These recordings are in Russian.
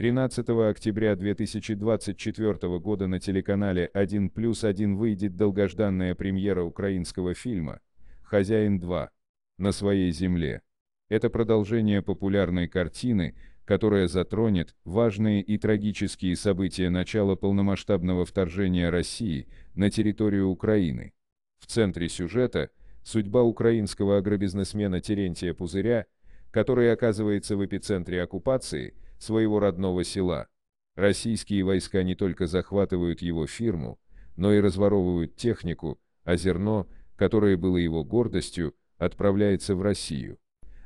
13 октября 2024 года на телеканале 1 плюс 1 выйдет долгожданная премьера украинского фильма «Хозяин 2» на своей земле. Это продолжение популярной картины, которая затронет важные и трагические события начала полномасштабного вторжения России на территорию Украины. В центре сюжета – судьба украинского агробизнесмена Терентия Пузыря, который оказывается в эпицентре оккупации – своего родного села. Российские войска не только захватывают его фирму, но и разворовывают технику, а зерно, которое было его гордостью, отправляется в Россию.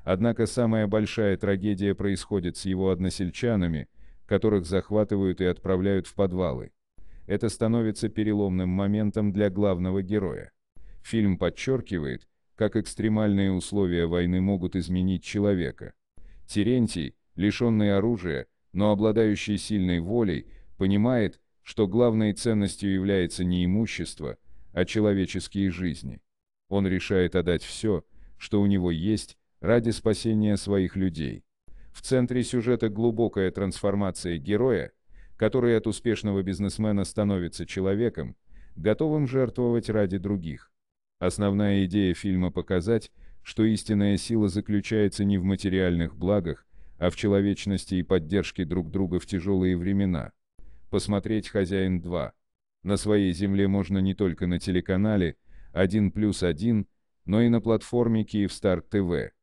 Однако самая большая трагедия происходит с его односельчанами, которых захватывают и отправляют в подвалы. Это становится переломным моментом для главного героя. Фильм подчеркивает, как экстремальные условия войны могут изменить человека. Терентий, лишенный оружия, но обладающий сильной волей, понимает, что главной ценностью является не имущество, а человеческие жизни. Он решает отдать все, что у него есть, ради спасения своих людей. В центре сюжета глубокая трансформация героя, который от успешного бизнесмена становится человеком, готовым жертвовать ради других. Основная идея фильма показать, что истинная сила заключается не в материальных благах, а в человечности и поддержке друг друга в тяжелые времена. Посмотреть «Хозяин 2». На своей земле можно не только на телеканале «1 плюс 1», но и на платформе «Киевстар ТВ».